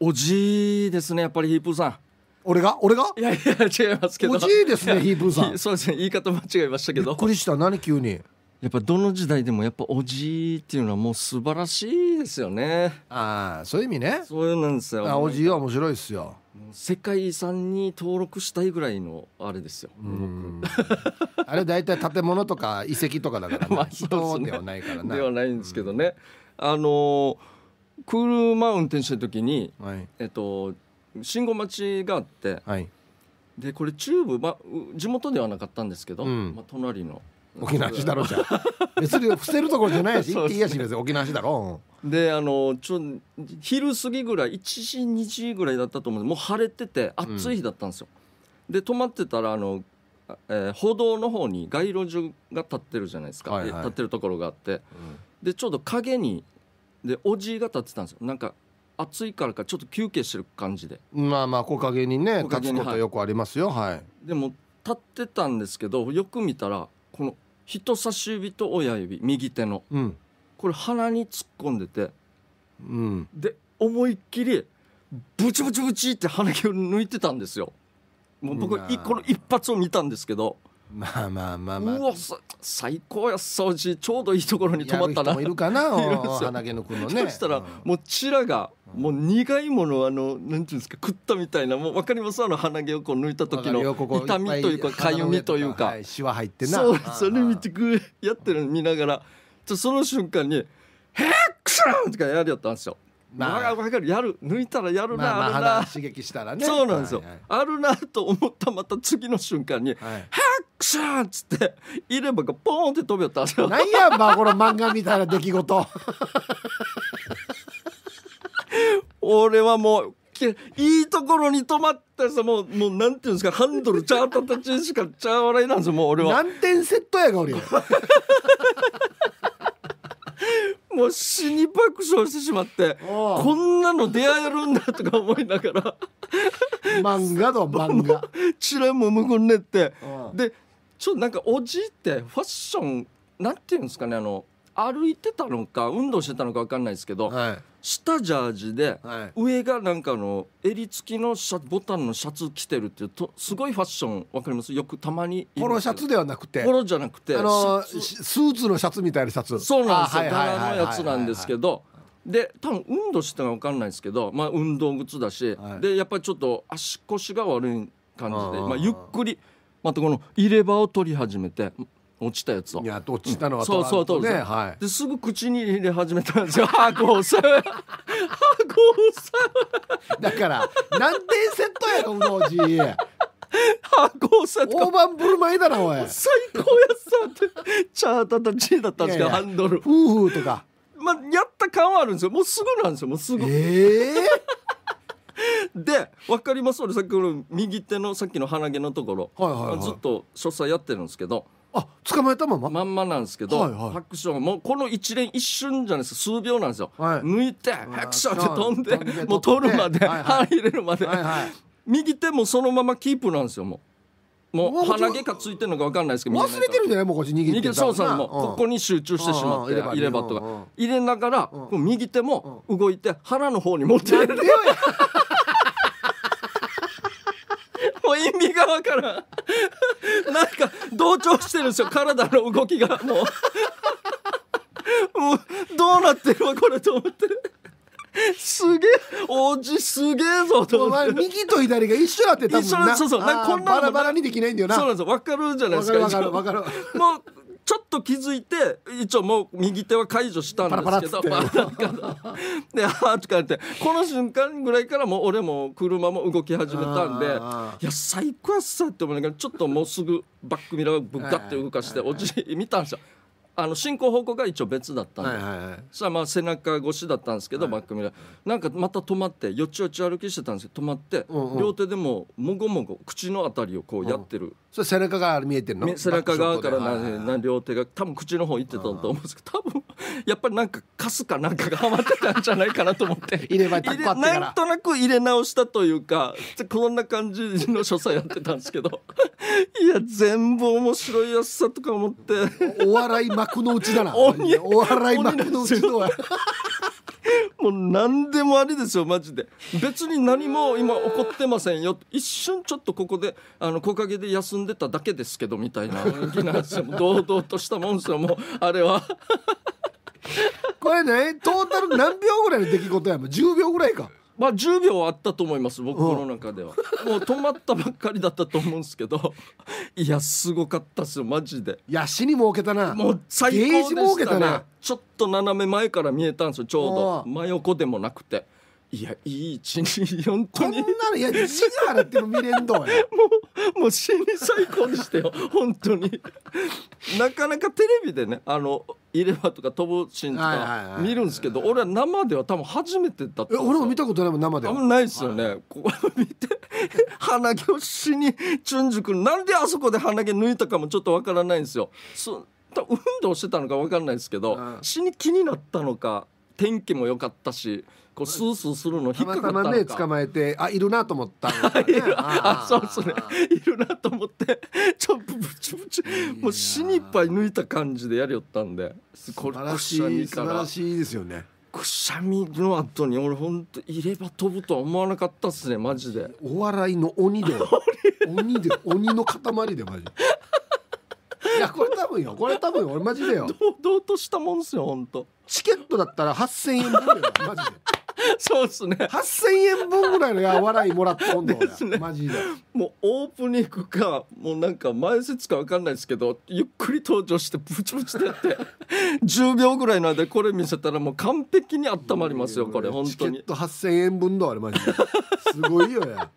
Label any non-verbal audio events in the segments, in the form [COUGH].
おじいですねやっぱりヒープーさん俺が俺がいやいや違いますけどおじいですねヒープーさんそうですね言い方間違えましたけどびっくりした何急にやっぱどの時代でもやっぱおじいっていうのはもう素晴らしいですよねああそういう意味ねそういうなんですよあおじいは面白いですよ世界遺産に登録したいぐらいのあれですよあれ大体建物とか遺跡とかだから、[LAUGHS] ね、まあ、ね、人ではないからなではないんですけどね、うん、あのー車運転してる時に、はい、えっと、信号待ちがあって、はい、でこれチューブ、ま、地元ではなかったんですけど、うん、まあ、隣の沖縄市だろじゃ [LAUGHS] 別に伏せるところじゃないし、ね、いいやし別に沖縄市だろであのちょ昼過ぎぐらい1時2時ぐらいだったと思うでもう晴れてて暑い日だったんですよ、うん、で止まってたらあの、えー、歩道の方に街路樹が立ってるじゃないですか、はいはい、立ってるところがあって、うん、でちょうど影にでおじいが立ってたんですよなんか暑いからかちょっと休憩してる感じでまあまあ木陰にね木立陰つことよくありますよはいでも立ってたんですけどよく見たらこの人差し指と親指右手のうんこれ鼻に突っ込んでてうんで思いっきりブチブチブチって鼻毛を抜いてたんですよもう僕いこの一発を見たんですけどまあまあまあまあうわ最高や掃除ちょうどいいところに泊まったな。いるかな花 [LAUGHS] 毛のくのね。そしたら、うん、もうチラがもう苦いものあのなんていうんですか食ったみたいなもうわかりますあの鼻毛をこう抜いた時の痛みというかかゆみというか。はい、シワ入ってな。そうそれ見てくやってるの見ながら、その瞬間にヘックスとかやりやったんですよ。まあ、分かるやる抜いたらやるな、まあ、あ刺激したらねそうなんですよ、はいはい、あるなと思ったまた次の瞬間に「はハックシャン!」っつって入れ歯がポーンって飛び寄ったん何やまあこの漫画みたいな出来事俺はもういいところに止まったさもうもうなんていうんですかハンドルチャーたたちしかチャー笑いなんですよもう俺は何点セットやが俺 [LAUGHS] もう死に爆笑してしまってこんなの出会えるんだとか思いながら漫画だ漫画チラもむくんねってでちょっとなんかおじいってファッションなんていうんですかねあの歩いてたのか運動してたのか分かんないですけど、はい、下ジャージで、はい、上がなんかの襟付きのシャボタンのシャツ着てるっていうとすごいファッションわかりますよくたまにこのシャツではなくてこのじゃなくてあのスーツのシャツみたいなシャツそうなんですよ柄のやつなんですけどで多分運動してたか分かんないですけど、まあ、運動靴だし、はい、でやっぱりちょっと足腰が悪い感じでまあ、ゆっくりまたこの入れ歯を取り始めて落ちたやつをいや落ちたのは、そうそうそう、ね、はい、ですぐ口に入れ始めたんですよ箱を [LAUGHS] さ箱をさだから何点セットやろうのじ箱をさ大盤振る舞いだなおい最高やさってチャータタチだったんですけどハンドルフーとかまあやった感はあるんですよもうすぐなんですよもうすぐええ [LAUGHS] で分かります俺さっきの右手のさっきの鼻毛のところ、はいはいはい、ずっと書斎やってるんですけどあ捕まえたまままんまなんですけど、はいはいハクションもうこの一連一瞬じゃないです数秒なんですよ、はい抜いてハクションって飛ん飛んでもう取るまで、はいはい腹入れるまで、はいはい右手もそのままキープなんですよもうもう鼻毛かついてるのか分かんないですけど忘れてるんじゃないもうこっち握って逃そうさうもここに集中してしまって入れ歯とか入れながら右手も動いて腹の方に持っていな意味がわからんなんか同調してるんですよ体の動きがもうもうどうなってるわこれと思ってるすげえおじすげえぞと思って右と左が一緒だって多分な一緒そうそうなんかこんなバラバラにできないんだよなそうなんですよ分かるじゃないですか分かる分かる分かるもうちょっと気づいて一応もう右手は解除したんですけどパラパラ [LAUGHS] でああとかってこの瞬間ぐらいからもう俺も車も動き始めたんでいや最高やっさって思いながらちょっともうすぐバックミラーをぶっかって動かしてじい見たんですよあの進行方向が一応別だったんで、はいはいはい、そしたらまあ背中越しだったんですけど、はい、バックミラーなんかまた止まってよちよち歩きしてたんですけど止まって、うんうん、両手でももごもご口のあたりをこうやってる、うん、それ背中側見えてるの背中側からな、はいはい、両手が多分口の方行ってたと思うんですけど多分やっぱりなんかカスかなんかがはまってたんじゃないかなと思って [LAUGHS] 入れ歯タッなんとなく入れ直したというかこんな感じの所作やってたんですけど [LAUGHS] いや全部面白いやつさとか思ってお笑い楽のうちだなお笑い幕のうとはもう何でもありですよマジで別に何も今起こってませんよ一瞬ちょっとここであの木陰で休んでただけですけどみたいな気なんですよ堂々としたもんですよもうあれはこれねトータル何秒ぐらいの出来事やもん10秒ぐらいかまあ10秒あったと思います僕の中ではもう止まったばっかりだったと思うんですけど [LAUGHS] いやすごかったっすよマジでいや死に儲けたなもう最高でしたねちょっと斜め前から見えたんですよちょうど真横でもなくて。いやいい一日本当にこんなのいや西原っても見れんどもうもう死に最高でしたよ本当になかなかテレビでねあの入れ歯とか飛ぶシーンとか見るんですけど俺は生では多分初めてだった俺も見たことないもん生ではないですよね、はい、ここ見て鼻毛を死にチュンジュ君なんであそこで鼻毛抜いたかもちょっとわからないんですよそ運動してたのかわからないですけど死に気になったのか天気も良かったしこうスースーするの引っかかったね捕まえてあいるなと思った、[LAUGHS] あそうですねいるなと思って [LAUGHS] ちょっとブチブチもう死にいっぱい抜いた感じでやりよったんでこれ素晴らしいですよねくしゃみの後に俺ほんといれば飛ぶとは思わなかったっすねマジでお笑いの鬼で [LAUGHS] 鬼で鬼の塊でマジいやこれ多分よこれ多分俺マジでよ堂々としたもんすよほんとチケットだったら8000円分よマジで [LAUGHS] そうっすね八千円分ぐらいのや笑いもらったんだでねマジでもうオープニングかもうなんか前説かわかんないですけどゆっくり登場してブチブチでやって [LAUGHS] 十秒ぐらいのでこれ見せたらもう完璧にあったまりますよこれ本当にチケット8 0円分だあれマジですごいよや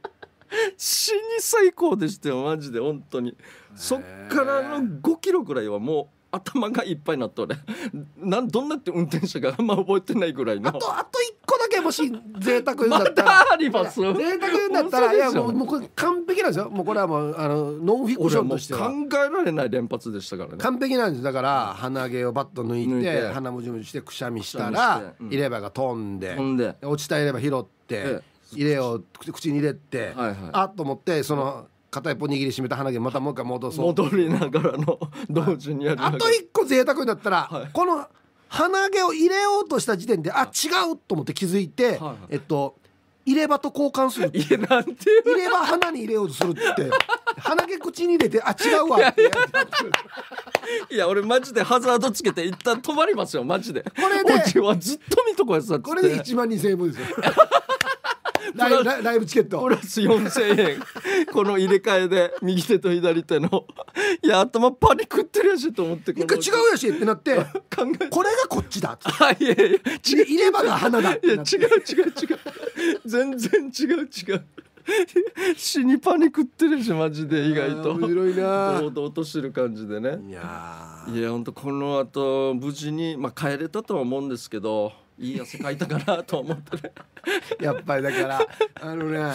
死に最高でしたよマジで本当にそっからの5キロぐらいはもう頭がいっぱいなって俺 [LAUGHS] なんどんなって運転手があんま覚えてないぐらいのあとあと一個だけもし贅沢言うんだったらあります贅沢言うんだったらいやもうもうこれ完璧なんですよもうこれはもうあのノンフィクションとして考えられない連発でしたからね完璧なんですだから鼻毛をバッと抜いて鼻もじもじしてくしゃみしたら、うん、入れ歯が飛んで落ちた入れ歯拾って、入れを口に入れて、はいはい、あっと思ってその、片一方握りしめた鼻毛またもう一回戻そう戻りながらの同時にやるあと一個贅沢になったら、はい、この鼻毛を入れようとした時点であ違うと思って気づいて、はいえっと入れ歯と交換するいやなんて入れ歯鼻に入れようとするって鼻毛口に入れてあ違うわいや俺マジでハザードつけて一旦止まりますよマジでこれでこれで1万2000円分ですよ [LAUGHS] ライブチケットプラス4000円この入れ替えで右手と左手のいや頭パニクってるやしと思って一回違うやしってなって考えこれがこっちだっいやいや違う入れ歯が花だいや違う違う違う全然違う違う死にパニックってるしマジで意外と面白いな堂々としてる感じでねいやいや本当この後無事に、まあ、帰れたとは思うんですけどいい汗かいたかなと思ってね [LAUGHS] やっぱりだからあのね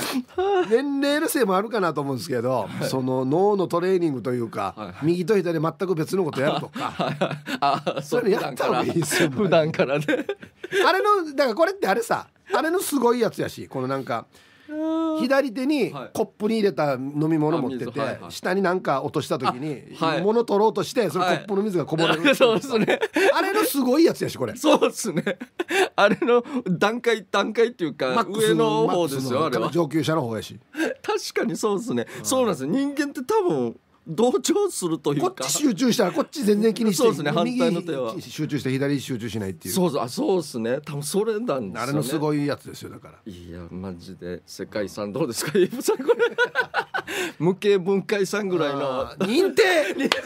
年齢のせいもあるかなと思うんですけど、はい、その脳のトレーニングというか、はいはい、右と左全く別のことやるとか [LAUGHS] あそういうのやったいいですよ普段からねあれのだからこれってあれさあれのすごいやつやしこのなんか左手にコップに入れた飲み物持ってて、はい下になんか落とした時に、はい、物取ろうとしてそのコップの水がこぼれる、はい、そうですねあれのすごいやつやしこれそうですねあれの段階段階っていうか上の方ですよあれは上級者の方やし [LAUGHS] 確かにそうですね、そうなんです人間って多分同調するというかこっち集中したらこっち全然気にしてそうですね反対の手は集中して左集中しないっていうそうそうあそうですね多分それなんですね、あれのすごいやつですよだからいやマジで世界遺産どうですかイブさんこれ [LAUGHS] 無形文化遺産ぐらいの認定 [LAUGHS] 認定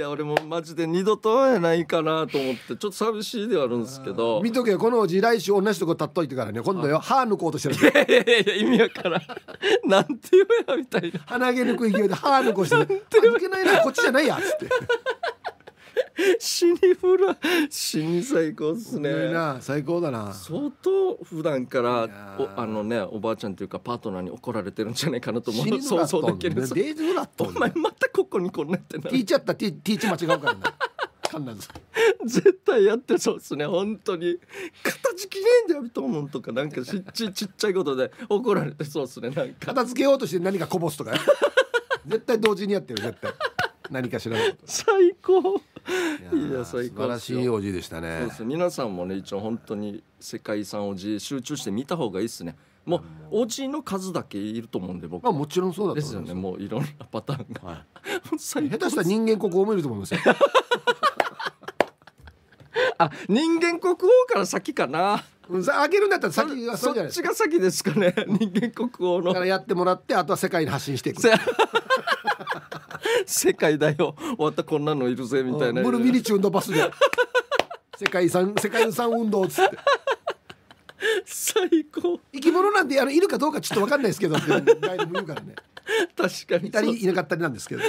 や俺もマジで二度と会えないかなと思ってちょっと寂しいではあるんですけど見とけよこのおじ来週同じとこ立っといてからね今度よ歯抜こうとしてるいやいやいや意味やからん [LAUGHS] なんて言うやみたいな鼻毛抜く勢いで歯抜こうしてる「抜けないなこっちじゃないや」っつって。[LAUGHS] 死にふら死に最高っすね最高だな相当普段からおあのねおばあちゃんというかパートナーに怒られてるんじゃないかなと思う想像できるデイズラットお前またここにこんなってなティーチャったティティーチ間違うからな [LAUGHS] 絶対やってそうですね本当に形きれいんだよと思うとかなんかちち [LAUGHS] ちっちゃいことで怒られてそうですねなんか片付けようとして何かこぼすとか絶対同時にやってる絶対何かしらのこと最高いや最素晴高らしいおじいでしたそうです皆さんもね一応本当に世界遺産をじ集中して見た方がいいですねもうお家の数だけいると思うんで僕まあもちろんそうだでとす思よいますねもういろんなパターンがはい下手したら人間国宝もいると思いますよ [LAUGHS] あ人間国王から先かなうんさあげるんだったら先がそそうじゃそなっいですちかが先ですかね人間国王だからやってもらってあとは世界に発信していく世界だよ終わったこんなのいるぜみたいな、うん、ブルミニチュンのバスで世界遺産世界遺産運動っつって最高生き物なんてあのいるかどうかちょっと分かんないですけどってガイドも言うからね確かにいたりいなかったりなんですけど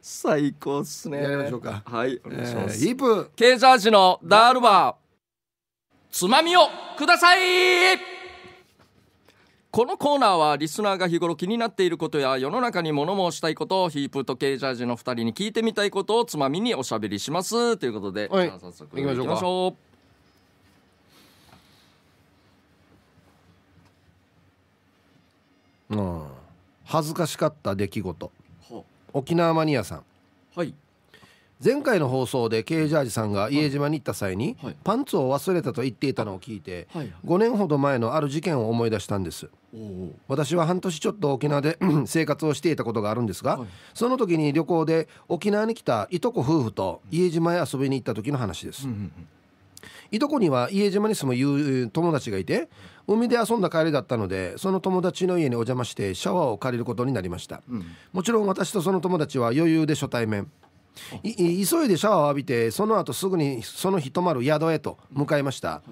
最高っすねやりましょうかはいお願いします、えー、イープケージャージのダールバーつまみをくださいこのコーナーはリスナーが日頃気になっていることや世の中に物申したいことをヒープとケージャージの2人に聞いてみたいことをつまみにおしゃべりしますということで、はい、早速いきましょううん、恥ずかしかった出来事沖縄マニアさんはい前回の放送でケージャージさんが家島に行った際に、パンツを忘れたと言っていたのを聞いて、5年ほど前のある事件を思い出したんです私は半年ちょっと沖縄で生活をしていたことがあるんですが、その時に旅行で沖縄に来たいとこ夫婦と家島へ遊びに行った時の話です、いとこには家島に住む友達がいて海で遊んだ帰りだったのでその友達の家にお邪魔してシャワーを借りることになりました、もちろん私とその友達は余裕で初対面急いでシャワーを浴びてその後すぐにその日泊まる宿へと向かいました、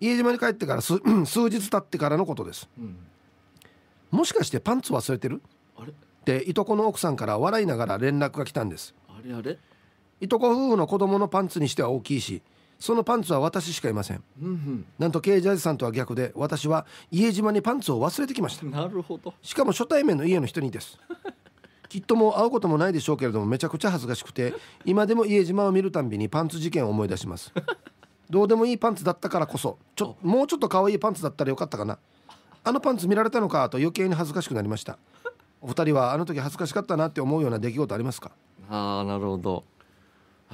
家島に帰ってから数日経ってからのことです、うん、もしかしてパンツ忘れてるっていとこの奥さんから笑いながら連絡が来たんですあれあれいとこ夫婦の子供のパンツにしては大きいしそのパンツは私しかいません、うんなんと刑ジャージさんとは逆で私は家島にパンツを忘れてきましたなるほどしかも初対面の家の人にですきっともう会うこともないでしょうけれどもめちゃくちゃ恥ずかしくて今でも家島を見るたんびにパンツ事件を思い出しますどうでもいいパンツだったからこそちょもうちょっと可愛いパンツだったらよかったかなあのパンツ見られたのかと余計に恥ずかしくなりましたお二人はあの時恥ずかしかったなって思うような出来事ありますかああなるほど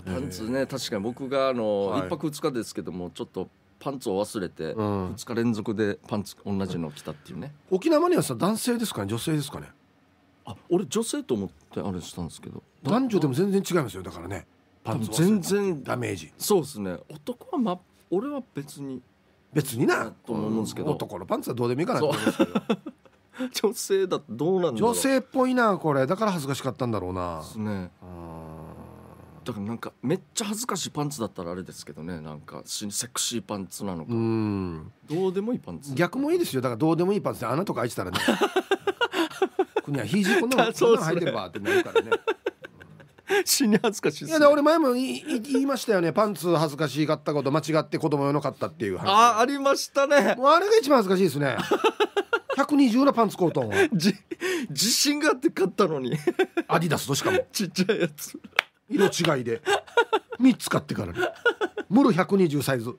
パンツね確かに僕があの、はい、1泊2日ですけどもちょっとパンツを忘れて2日連続でパンツ同じの着たっていうね、うん、沖縄にはさ男性ですかね女性ですかねあ俺女性と思ってあれしたんですけど男女でも全然違いますよだからねパンツ全然ダメージそうですね男は、ま、俺は別に別になと思うんですけど、男のパンツはどうでもいいかなと思うんですけど [LAUGHS] 女性だどうなん女性っぽいなこれだから恥ずかしかったんだろうなですねだからなんかめっちゃ恥ずかしいパンツだったらあれですけどねなんかセクシーパンツなのかどうでもいいパンツ逆もいいですよだからどうでもいいパンツで穴とか開いてたらね国は肘こんなのこ [LAUGHS] んなの入ってればってなるからね [LAUGHS] 死に恥ずかしいす、いやで俺前もいい言いましたよねパンツ恥ずかしかったこと間違って子供よなかったっていう話あありましたねもうあれが一番恥ずかしいですね120 [LAUGHS] のパンツコートンわじ自信があって買ったのにアディダスとしかもちっちゃいやつ色違いで3つ買ってからねムル120サイズ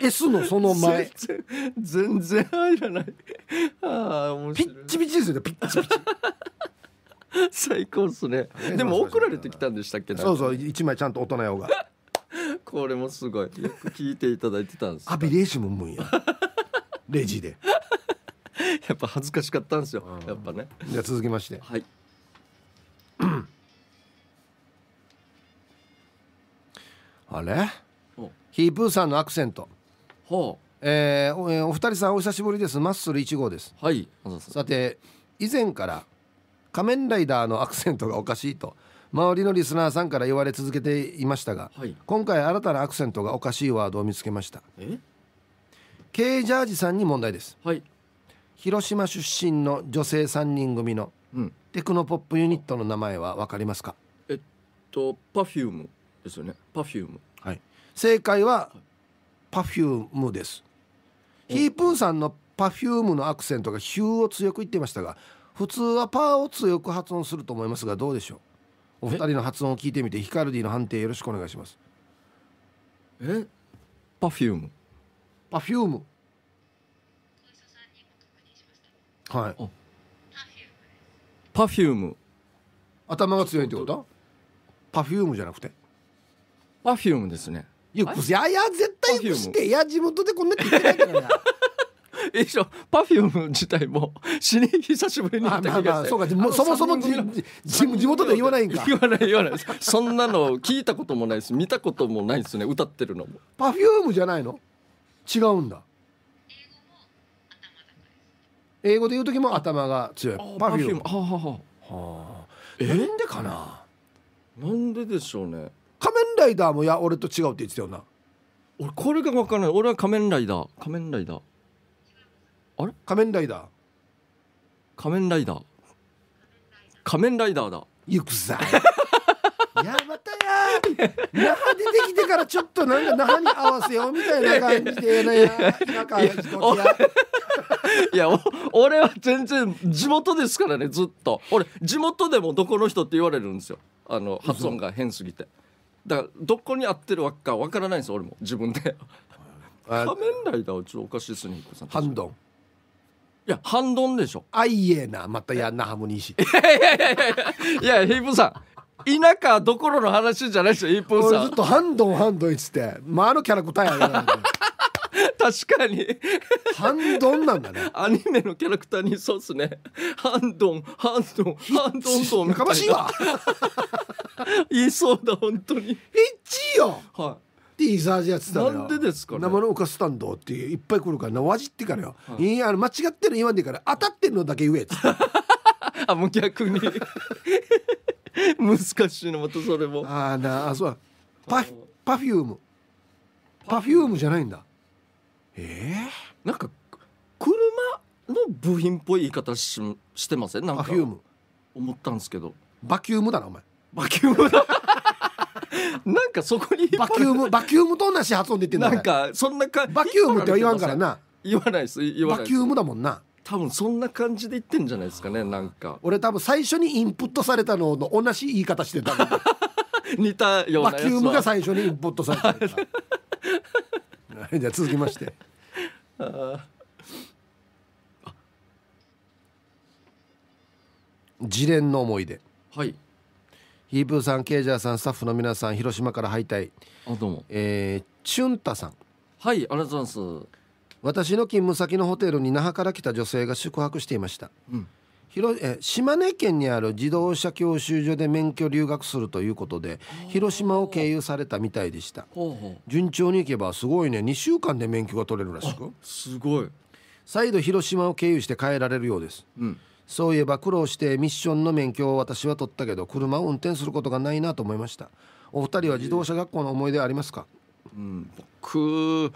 S のその前全然入らないあ面白いピッチピチですよねピッチピチ最高っすねでも送られてきたんでしたっけそうそう一枚ちゃんと大人用が [LAUGHS] これもすごいよく聞いていただいてたんですアビレーシムもんや [LAUGHS] レジでやっぱ恥ずかしかったんですよやっぱねじゃあ続きましてはいあれヒープーさんのアクセントほうえー、お二人さんお久しぶりですマッスル1号ですはいさて以前から仮面ライダーのアクセントがおかしいと周りのリスナーさんから言われ続けていましたが、はい、今回新たなアクセントがおかしいワードを見つけましたえ K ジャージさんに問題です、はい、広島出身の女性3人組のテクノポップユニットの名前は分かりますかえっとパフュームですよねパフュームはい正解は、はいパフュームですヒープーさんのパフュームのアクセントがヒューを強く言ってましたが普通はパーを強く発音すると思いますがどうでしょうお二人の発音を聞いてみてヒカルディの判定よろしくお願いしますえパフュームパフュームはいパフューム頭が強いってことパフュームじゃなくてパフュームですねいやいやや絶対していや地元でこんなって言ってないからな [LAUGHS] えしょパフューム自体も死に久しぶりに見たそうかそもそも地元で言わないんか言わない言わないそんなの聞いたこともないし見たこともないですね歌ってるのもパフュームじゃないの違うんだ英語で言う時も頭が強いパフュームははあ、はあ、えなんでかななんででしょうね仮面ライダーもいや俺と違うって言ってたよな俺これが分からない俺は仮面ライダー仮面ライダーあれ仮面ライダー仮面ライダー仮面ライダーだ行くさい [LAUGHS] やまたや那覇出てきてからちょっとなんか那覇に合わせようみたいな感じでねなんかいやお俺は全然地元ですからねずっと俺地元でもどこの人って言われるんですよあの発音が変すぎてだからどこに合ってるわけかわからないんです俺も自分で仮面ライダーはちょっとおかしいですねハンドンいやハンドンでしょあいえなまたやんなハムニーシいやいやいやいやヒーさん田舎どころの話じゃないでしょヒープさんずっとハンドンハンドンっつってまああのキャラ答えーや確かにハンドンなんだねアニメのキャラクターにそうっすねハンドンハンドンハンドンドンみたいなしいわ [LAUGHS] 言いそうだ本当にピッチよはってイザージやってたのよなんでですかね生のおかスタンドっていっぱい来るからなわじってからよ、い、いや間違ってるの言わんでから当たってるのだけ言えっつっあもう逆に [LAUGHS] 難しいのまたそれもあーなあそうパフパフュームパフュームじゃないんだえー、なんか車の部品っぽい言い方ししてませんなんか思ったんですけどバキュームだなお前バキュームだ [LAUGHS] なんかそこにバキューム [LAUGHS] バキュームと同じ発音で言ってんだなんかそんなかバキュームって言わんからな言わないです言わないバキュームだもんな多分そんな感じで言ってんじゃないですかねなんか俺多分最初にインプットされたのの同じ言い方してた [LAUGHS] 似たようなバキュームが最初にインプットされたはい、じゃあ続きまして。[LAUGHS] あ自連の思い出。はい。ヒープーさん、ケイジャーさん、スタッフの皆さん、広島から敗退。あ、どうも。えー、チュンタさん。はい、ありがとうございます。私の勤務先のホテルに那覇から来た女性が宿泊していました。うん。広え島根県にある自動車教習所で免許留学するということで広島を経由されたみたいでした順調にいけばすごいね2週間で免許が取れるらしくすごい再度広島を経由して帰られるようです、うん、そういえば苦労してミッションの免許を私は取ったけど車を運転することがないなと思いましたお二人は自動車学校の思い出ありますか、うん、僕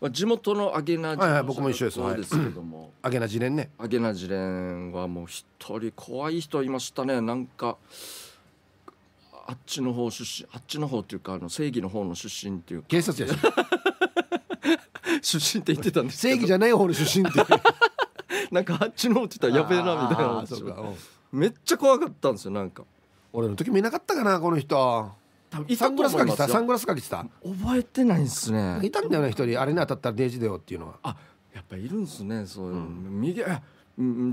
まあ、地元のアゲナはいはい僕も一緒ですですけども、あげなじれんねアゲナジレンはもう一人怖い人いましたねなんかあっちの方出身あっちの方っていうかあの正義の方の出身っていう警察やし [LAUGHS] 出身って言ってたんですけ正義じゃない方の出身って [LAUGHS] なんかあっちの方って言ったらやべえなみたいなめっちゃ怖かったんですよなんか俺の時見なかったかなこの人サングラスかけてたサングラスかけてた覚えてないんすねいたんだよね一人あれに当たったらデージだよっていうのはあやっぱいるんすねそういう、うん、右じゃ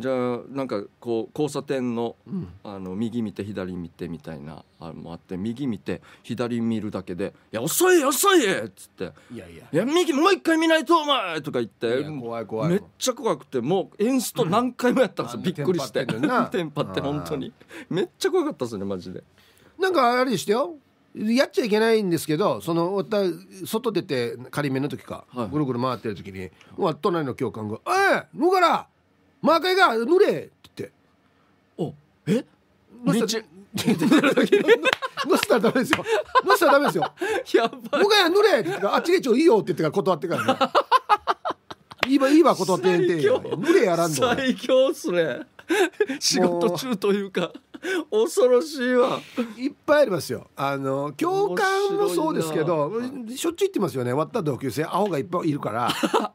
あなんかこう交差点の,、あの右見て左見てみたいなあもあって右見て左見るだけで「いや遅い遅い!」っつって「いやいやいや右もう一回見ないとお前!」とか言って怖い怖いめっちゃ怖くてもうエンスト何回もやったんですよ、びっくりしてテンパって [LAUGHS] 本当にめっちゃ怖かったですねマジでなんかあれでしたよやっちゃいけないんですけどその外出て仮面の時か、はい、ぐるぐる回ってる時に、はい、隣の教官が「ええ脱がらマーカーが濡れ!」って言って「おえめっちゃ」乗せたらダメですよ乗せたらダメですよやばい僕はぬれって言ってあっちが一応いいよって言ってから断ってからね今今断ってんて濡れやらんの最強っすね仕事中というか [LAUGHS] 恐ろしいわいっぱいありますよあの教官もそうですけどしょっちゅう行ってますよね終わった同級生アホがいっぱいいるから [LAUGHS] は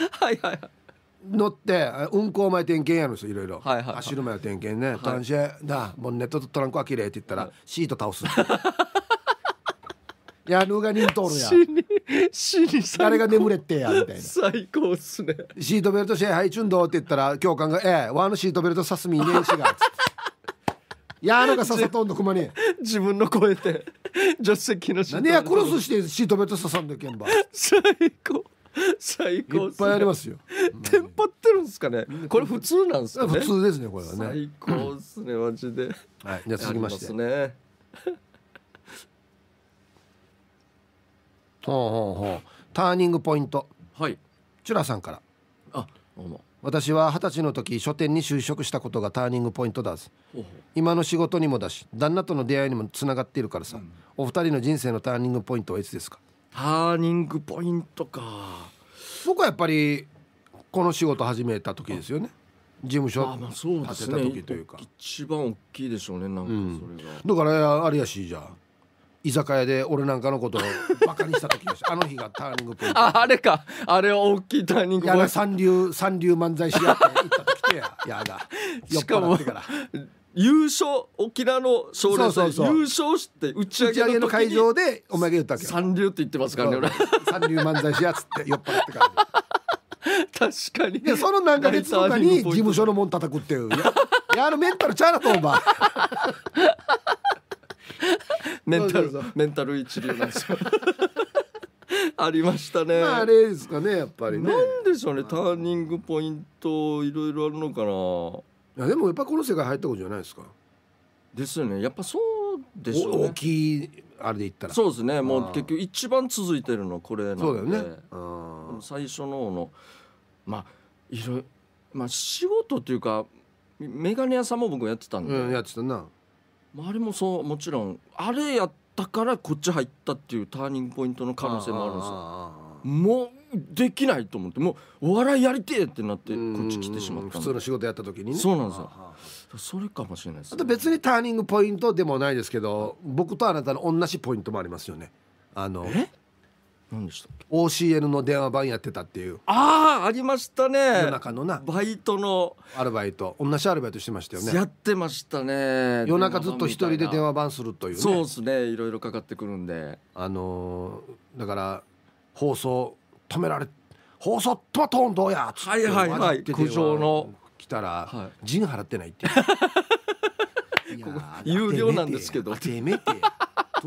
いはい、はい、乗って運行前点検やるんですよいろいろ、はいはいはい、走る前点検ね「トランシェだもうネットとトランクはきれい」って言ったら、はい、シート倒す [LAUGHS] やるが人んるや死に誰が眠れってやみたいな最高っすねシートベルトシェイハイチュンドって言ったら教官が「ええワンのシートベルトさすみねえしが」やのかささとんの熊に [LAUGHS] 自分の声で助手席の何やクロスしてシートベルト刺さんでけんば最高最高いっぱいありますよ、うん、テンパってるんですかねこれ普通なんですか、ね、普通ですねこれはね最高っすねマジで、はい、じゃ続きましてね [LAUGHS] ほうほうほうターニングポイントはいチュラさんからあどうも私は二十歳の時書店に就職したことがターニングポイントだ今の仕事にもだし旦那との出会いにもつながっているからさ、うん、お二人の人生のターニングポイントはいつですかターニングポイントか僕はやっぱりこの仕事始めた時ですよね事務所建てた時というか、うね、一番大きいでしょうねなんかそれが、うん、だからあれやしじゃあ居酒屋で俺なんかのことをバカにした時 [LAUGHS] あの日がターニングポイントああれかあれは大きいターニングポイント三流三流漫才師やって行った時てや [LAUGHS] やだしかも優勝沖縄の賞レース優勝して打ち上げの会場でお前が言ったわけ三流って言ってますからね俺三流漫才師やつって酔っ払ってから [LAUGHS] 確かにその何ヶ月とかに事務所の門叩くっていういやあのメンタルちゃうなと思うば [LAUGHS] メンタルメンタル一流なんですよ [LAUGHS] ありましたね、まあ、あれですかねやっぱりねなんでしょうねターニングポイントいろいろあるのかないやでもやっぱこの世界入ったことじゃないですかですよねやっぱそうでしょう、ね、大きいあれで言ったらそうですねもう結局一番続いてるのこれなんでそうだよね最初ののまあいろまあ仕事というか眼鏡屋さんも僕やってたんで、うん、やってたなあれもそうもちろんあれやったからこっち入ったっていうターニングポイントの可能性もあるんですよ。もうできないと思ってもうお笑いやりてえってなってこっち来てしまった普通の仕事やった時に、ね、そうなんですよそれかもしれないです、ね、あと別にターニングポイントでもないですけど僕とあなたの同じポイントもありますよねあのえ何でしたっけ OCN の電話番やってたっていうああありましたね夜中のなバイトのアルバイト同じアルバイトしてましたよねやってましたね夜中ずっと一人で電話番するという、ね、そうですねいろいろかかってくるんであのー、だから放送止められ放送止まっとんどうやっつってはいはいはい苦情の来たら、はい、陣払ってないっていう [LAUGHS] 有料なんですけどてめて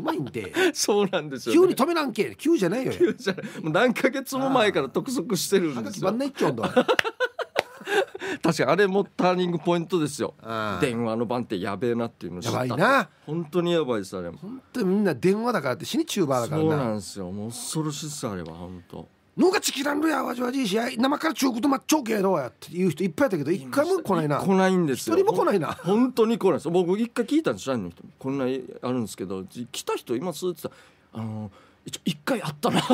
うまいんで [LAUGHS] そうなんですよ、ね、急に止めなんけ急じゃないよ急じゃもう何ヶ月も前から督促してるんですよ [LAUGHS] 確かにあれもターニングポイントですよ電話の番ってやべえなっていうのやばいな本当にやばいですあれ本当にみんな電話だからって死にチューバーだからなそうなんですよもう恐ろしいですあれは本当のがちきらんるやわじわじいし生から中国とまっちょうけどやっていう人いっぱいやったけど一回も来ないな来ないんですよ一人も来ないな本当に来ないです僕一回聞いたんです社員の人こんなあるんですけど来た人いますって言ったあの一回あったなっ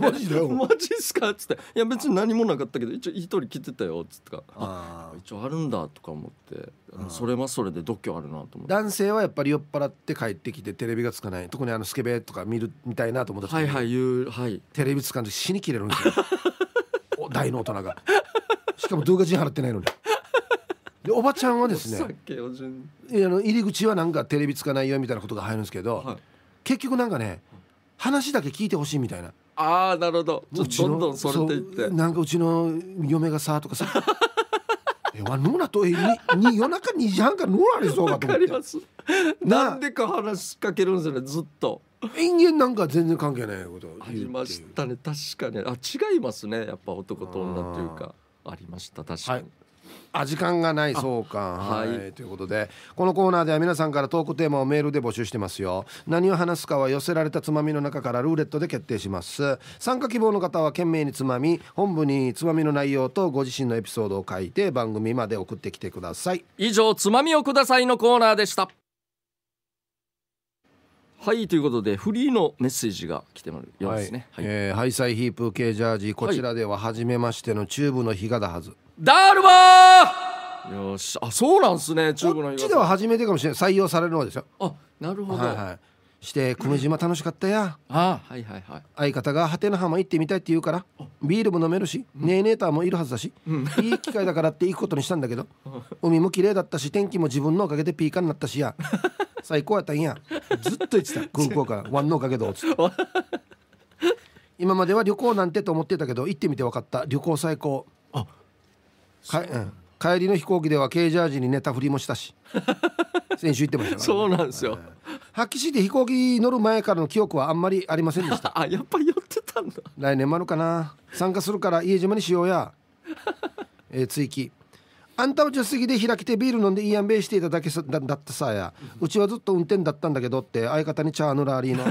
マジだよマジっすかっつっていや別に何もなかったけど一応一人来てたよっつってあ一応あるんだとか思ってそれはそれで度胸あるなと思って男性はやっぱり酔っ払って帰ってきてテレビがつかない特にあのスケベとか見るみたいなと思ったはいはい言うはいテレビつかんで死にきれるんですよ大の大人がしかも動画人払ってないのにでおばちゃんはですね入り口はなんかテレビつかないよみたいなことが入るんですけど、はい、結局なんかね話だけ聞いてほしいみたいなああなるほどちょどんどんそれっていってなんかうちの嫁がさとかさ [LAUGHS] えわノラとえにに夜中2時半からノラでそうかと思ってなんでか話しかけるんですよねずっと人間なんか全然関係ないことありましたね確かにあ違いますねやっぱ男と女というかありました確かに、はいあ時間がないそうかはい、はい、ということでこのコーナーでは皆さんからトークテーマをメールで募集してますよ何を話すかは寄せられたつまみの中からルーレットで決定します参加希望の方は懸命につまみ本部につまみの内容とご自身のエピソードを書いて番組まで送ってきてください以上つまみをくださいのコーナーでしたはいということでフリーのメッセージが来てもらうようですね、はいはい、えー、ハイサイヒープ系ジャージこちらでは初めましてのチューブの日がだはず、ダールバよしあそうなんすね中国のこっちでは初めてかもしれない採用されるのですよあなるほど、はいはい、して久米島楽しかったや、うん、あはいはいはい相方が果ての浜行ってみたいって言うからビールも飲めるし、うん、ネーネーターもいるはずだし、うん、いい機会だからって行くことにしたんだけど [LAUGHS] 海も綺麗だったし天気も自分のおかげでピーカンになったしや最高やったんやずっと言ってた空 [LAUGHS] 港から「ワンのおかげど」っつって。[LAUGHS] 今までは旅行なんてと思ってたけど行ってみて分かった旅行最高あか、うん、帰りの飛行機では K ジャージに寝たふりもしたし [LAUGHS] 先週言ってました、ね、そうなんですよ、発揮して飛行機乗る前からの記憶はあんまりありませんでした [LAUGHS] あやっぱり寄ってたんだ来年もあるかな参加するから家島にしようや、[LAUGHS] えー、追記あんたは助手席で開きてビール飲んでイアンベイしていただけだだったさや、うちはずっと運転だったんだけどって相方にチャーヌラーリーの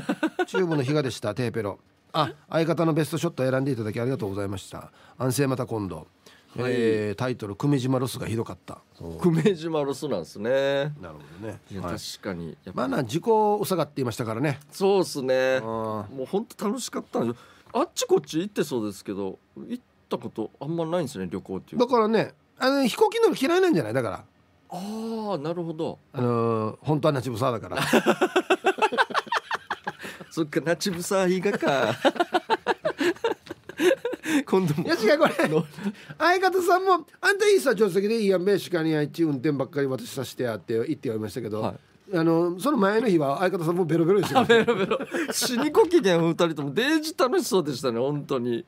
チューブの日がでしたテーペロあ相方のベストショット選んでいただきありがとうございました安静また今度えー、タイトル「久米島ロスがひどかった」久米島ロスなんですねなるほどねいや、はい、確かにまあな時効を疑っていましたからねそうっすねもう本当楽しかったんであっちこっち行ってそうですけど行ったことあんまないんですね旅行っていうだからねあの飛行機の嫌いなんじゃないだからああなるほどあのー、本当はナチブサーだから [LAUGHS] そっかナチブサー映画か今度もいや違うこれ相方さんも「あんたいいさ助手席でいいやんべ鹿にあいち運転ばっかり私させてや」って言って言われましたけど、はい、あのその前の日は相方さんもベロベロでしたベロベロ死にこき機嫌2人ともデージ楽しそうでしたね本当に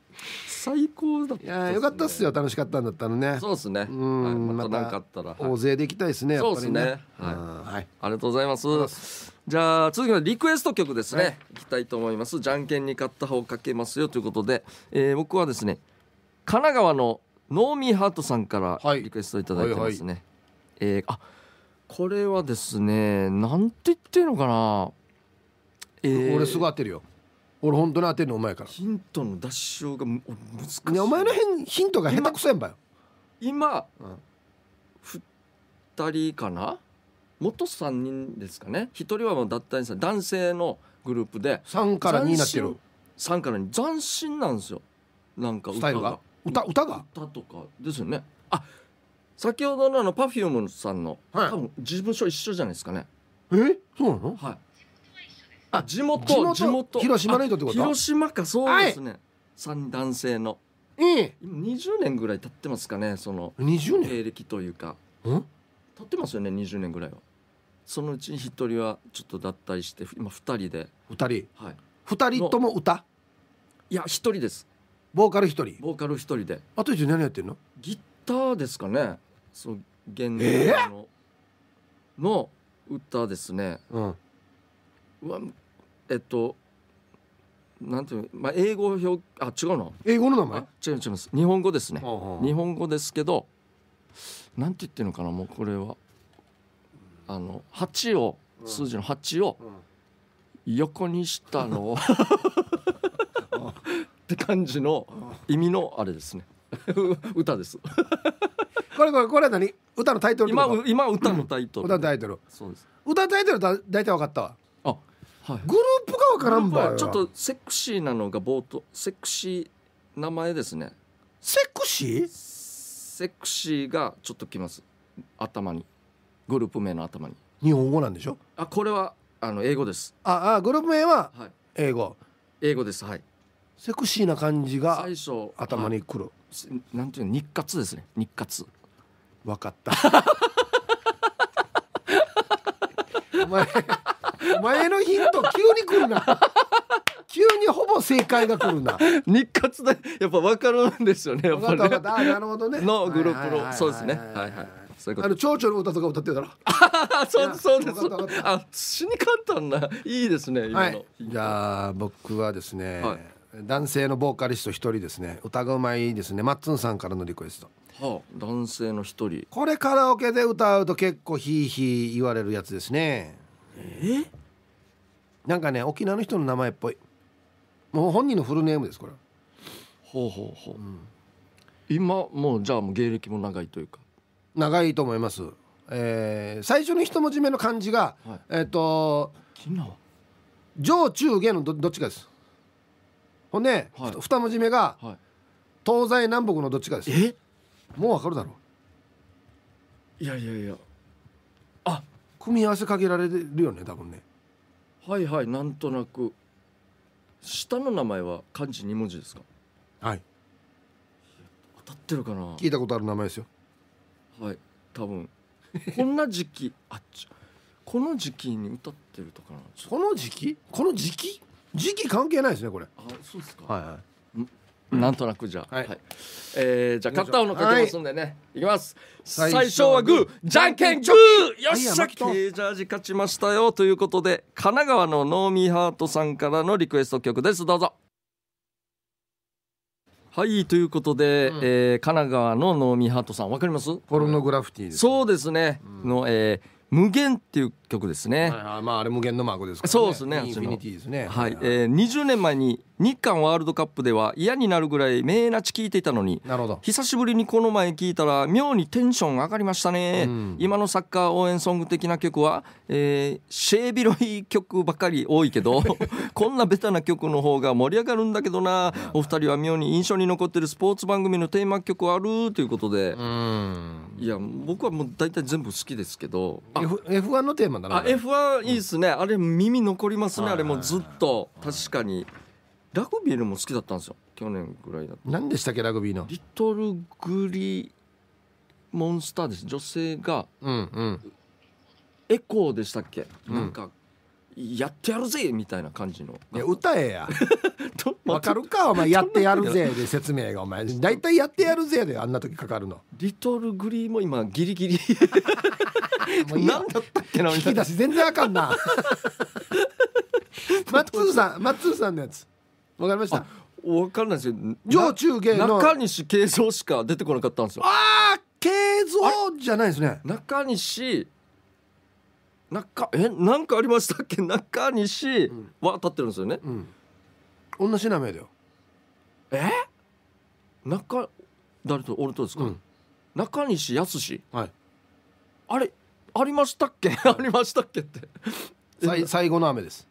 最高だった、ね、いやよかったっすよ楽しかったんだったのねそうですねうん、はい、また何かあったら、大勢で行きたいですねやっぱりね、ね、はい、はい、ありがとうございますじゃあ続きのリクエスト曲ですね、はい、いきたいと思いますじゃんけんに勝った方をかけますよということで、えー、僕はですね神奈川のノーミーハートさんからリクエストいただいてますね、はいはいはい、えー、あこれはですねなんて言ってるのかな、えー、俺すぐ当てるよ俺本当に当てるのお前からヒントの出しが難しい、ね、お前のヒントが下手くそやんばよ今、うん、2人かな元3人ですかね1人はもう脱退さん男性のグループで3から2になってる3から2斬新なんですよなんか歌が歌歌が歌とかですよねあ先ほどのあのパフューム m さんの、はい、多分事務所一緒じゃないですかねえそうなのはいあ地元地元広島の人ってこと広島かそうですね、はい、男性のええ20年ぐらい経ってますかねその20年経歴というかん経ってますよね20年ぐらいはそのうちに1人はちょっと脱退して今二人で二人、はい、人とも歌いや一人ですボーカル一人ボーカル一人であと一何やってるのギターですかねそう現代の,、の歌ですね、うん、うわえっとなんていうまあ英語表あ違うの英語の名前違う違います日本語ですね、はあはあ、日本語ですけどなんて言ってるのかなもうこれはあの8を数字の8を横にしたのを [LAUGHS] って感じの意味のあれですね [LAUGHS] 歌ですこれこれこれは何歌のタイトル今今歌のタイトル歌のタイトルそうです歌のタイトルだ大体分かったわあはいグループが分からんばちょっとセクシーなのが冒頭セクシー名前ですねセクシーセクシーがちょっときます頭にグループ名の頭に日本語なんでしょあこれはあの英語ですああグループ名ははい英語、英語ですはいセクシーな感じが最初頭にくる、あなんていうの日活ですね日活分かった [LAUGHS] お前前のヒント急に来るな [LAUGHS] 急にほぼ正解が来るな日活でやっぱ分かるんですよねやっぱりねなるほどねのグループのそうですねはいはいううあの蝶々の歌とか歌ってたら [LAUGHS] そうそうですあ死に簡単ないいですね今の、はい、じゃあ僕はですね、はい、男性のボーカリスト一人ですね歌がうまいですねマッツンさんからのリクエストはあ、男性の一人これカラオケで歌うと結構ヒーヒー言われるやつですねえなんかね沖縄の人の名前っぽいもう本人のフルネームですこれほうほうほう、うん、今もうじゃあもう芸歴も長いというか長いと思います、えー、最初の一文字目の漢字が、はい、えっ、ー、と上中下のどっちかですほんで、はい、二文字目が、はい、東西南北のどっちかですえもうわかるだろういやいやいやあ組み合わせかけられるよね多分ねはいはいなんとなく下の名前は漢字二文字ですかはい当たってるかな聞いたことある名前ですよはい多分 [LAUGHS] こんな時期あっちこの時期に歌ってるとかなこの時期この時期時期関係ないですねこれあそうですかはい、はい、なんとなくじゃあ、はいはい、えー、じゃあ片方のかけますんでね、はい、いきます最初はグーじゃんけんグーよっしゃケージャージ勝ちましたよということで神奈川のノーミーハートさんからのリクエスト曲ですどうぞはいということで、うん、えー、神奈川のノーミーハートさんわかりますポルノグラフィティ、ね、そうですね、うん、の、えー無限っていう曲ですね。あいまああれ無限のマークです、ね、そうですね。インフィニティですね。はい。えー、20年前に日韓ワールドカップでは嫌になるぐらい名なち聞いていたのになるほど久しぶりにこの前聞いたら妙にテンション上がりましたね、うん、今のサッカー応援ソング的な曲は、えー、シェービロイ曲ばかり多いけど [LAUGHS] こんなベタな曲の方が盛り上がるんだけどなお二人は妙に印象に残ってるスポーツ番組のテーマ曲あるということでいや僕はもう大体全部好きですけど F F1 のテーマだなあ F1 いいですね、うん、あれ耳残りますね、あれもずっと確かに。ラグビーのも好きだったんですよ去年ぐらいだった何でしたっけラグビーのリトルグリモンスターです女性がうんうんエコーでしたっけ、うんなんかやってやるぜみたいな感じのいや歌えや [LAUGHS] わかるかお前やってやるぜで説明がお前 [LAUGHS] 大体やってやるぜであんな時かかるのリトルグリも今ギリギリ [LAUGHS] もういい何だったっけな引き出し全然あかんな松さんマッツーさんのやつわかりましたわかんないですよ上中下の中西慶三しか出てこなかったんですよああ慶三じゃないですね中西中えなんかありましたっけ中西は立ってるんですよね、うん、同じ名前だよえ中誰と俺とですか、うん、中西康、はい、あれありましたっけ、はい、ありましたっけって最後の雨です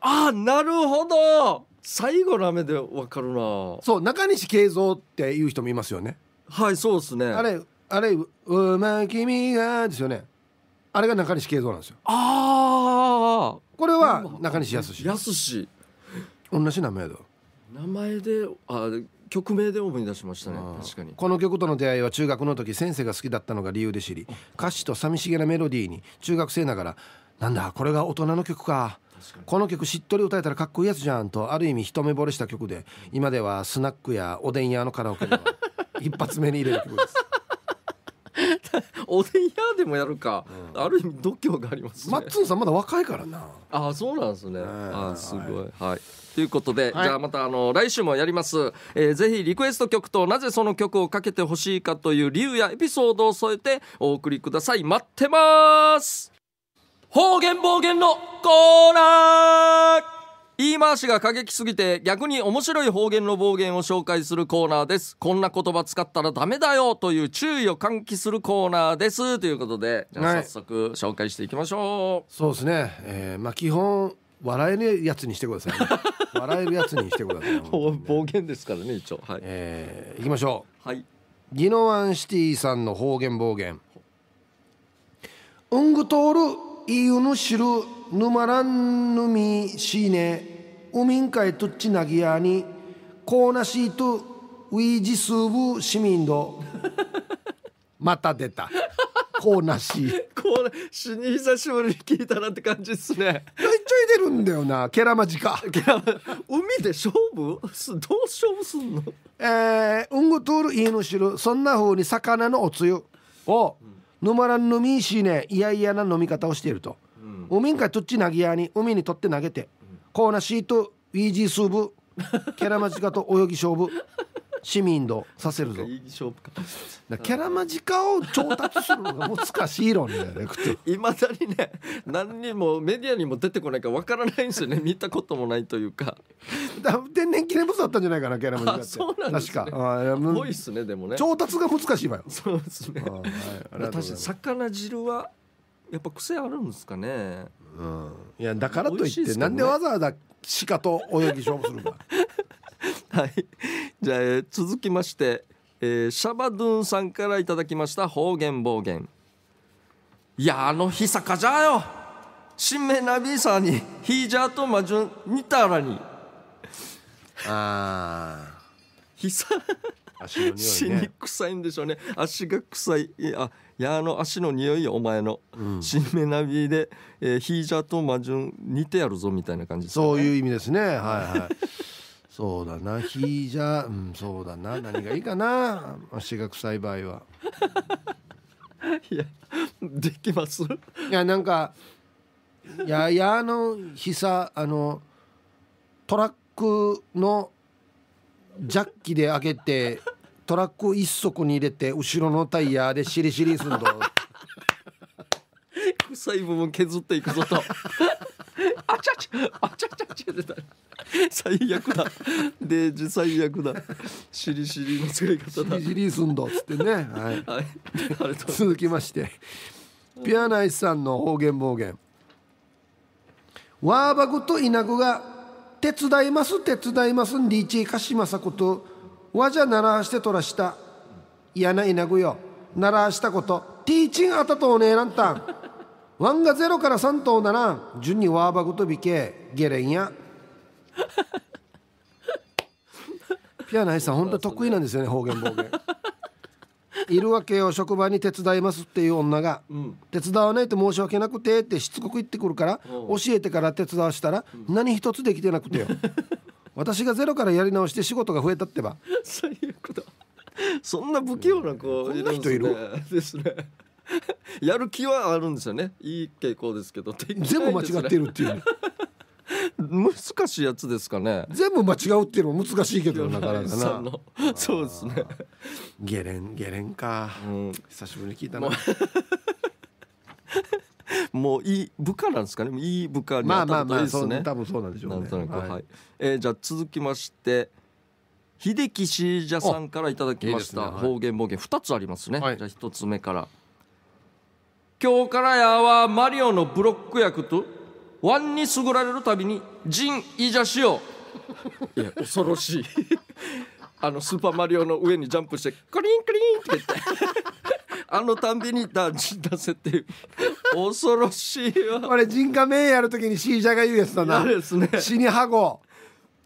あなるほど最後の雨でわかるなそう中西慶三っていう人もいますよねはいそうですねあれあれ「うま君が」ですよねあれが中西慶三なんですよああこれは中西康康同じ名前だ名前であ曲名で思い出しましたね確かにこの曲との出会いは中学の時先生が好きだったのが理由で知り歌詞と寂しげなメロディーに中学生ながら「なんだこれが大人の曲か」この曲しっとり歌えたらかっこいいやつじゃんとある意味一目惚れした曲で今ではスナックやおでん屋のカラオケで [LAUGHS] 一発目に入れる曲ですおでん屋でもやるか、うん、ある意味度胸があります、ね、マッツンさんまだ若いからなあそうなんですね、えー、あすごい、はい、はい、ということで、はい、じゃあまたあの来週もやります、えー、ぜひリクエスト曲となぜその曲をかけてほしいかという理由やエピソードを添えてお送りください待ってます方言暴言のコーナー言い回しが過激すぎて逆に面白い方言の暴言を紹介するコーナーですこんな言葉使ったらダメだよという注意を喚起するコーナーですということでじゃあ早速紹介していきましょう、そうですね、えー、まあ基本笑えねえやつにしてください、ね、笑えるやつにしてください、ね、暴 [LAUGHS] 言ですからね一応はい、えー、いきましょうはいギノワンシティさんの方言暴言うんぐとおる이유는싫어누마란놈이시네우민가에뜻지나기아니코나시투위지ブシミンド [LAUGHS] また出た。コーナシ。コーナシに久しぶりに聞いたなって感じですね。ちょい出るんだよな。ケラマジか。海で勝負どう勝負すんのえー、うんトとるいいのしる。そんな風に魚のおつゆを、うん飲まらん飲みしいねいやいやな飲み方をしていると、うん、おみんかとっちなぎやに海にとって投げて、うん、コーナーシートウィージースーブ [LAUGHS] キャラマジカと泳ぎ勝負市民度させるぞキャラマジカを調達するのが難しい論だよねいま [LAUGHS] だにね何にもメディアにも出てこないかわからないんですよね [LAUGHS] 見たこともないというか天然記念物だったんじゃないかなキャラマジカってそうなんです、ね、確か多いっすねでもね調達が難しいわよそうですね、はい、確かに魚汁はやっぱ癖あるんですかねうんいやだからといってなんでわざわざ鹿と泳ぎ勝負するか [LAUGHS] はいじゃあ、続きまして、えー、シャバドゥンさんからいただきました方言暴言いやあの日さかじゃよ新名ナビーさんにヒージャーとマジュン似たらにああひさ足の匂い、ね、死に臭いんでしょうね足が臭いあやあの足の匂いお前の、うん、新メナビで、えー、ヒージャーとマジュン似てやるぞみたいな感じ、ね、そういう意味ですねはいはいそうだな火 [LAUGHS] じゃうんそうだな何がいいかな足が臭い場合は [LAUGHS] いやできますいやなんかいやいやあのひさあのトラックのジャッキで開けてトラック一足に入れて後ろのタイヤでしりしりすんと。[LAUGHS] 臭い部分削っていくぞとあちゃちゃあちゃちゃちゃ出た最悪だデージ最悪だしりしりの使い方だしりしりすんどっつってねはい、はい、続きましてピアナイスさんの方言暴言ワーバグとイナゴが「手伝います手伝いますんリーチカシマサことわじゃならしてとらした嫌なイナゴよならしたことティーチンあたとおねえなんたん」ワンがゼロから三頭なら順にワーバグとびけゲレンやピアナイさん本当得意なんですよね方言暴言いるわけよ職場に手伝いますっていう女が、うん、手伝わないと申し訳なくてってしつこく言ってくるから、教えてから手伝わしたら、何一つできてなくてよ私がゼロからやり直して仕事が増えたってば [LAUGHS] そういうことそんな不器用な子、うん、いるんですねですね [LAUGHS] やる気はあるんですよねいい傾向ですけど全部間違ってるっていう難しいやつですかね全部間違うっていうのも難しいけどなかなかなそうですねゲレンゲレンか、うん、久しぶりに聞いたな [LAUGHS] もういい部下なんですかねいい部下にまあまあいいですね、まあ、多分そうなんでしょう、ね、はいはい、えー、じゃあ続きまして秀樹シージさんからいただきました、ねはい、方言暴言2つありますね、はい、じゃあ1つ目から今日からやはマリオのブロック役とワンにすぐられるたびに陣いじゃしよういや恐ろしい [LAUGHS] あのスーパーマリオの上にジャンプしてクリンクリンって言って [LAUGHS] あのたんびにダンジ出せっていう恐ろしいわあれ人家名やるときにシージャが言うやつだなですね死にはご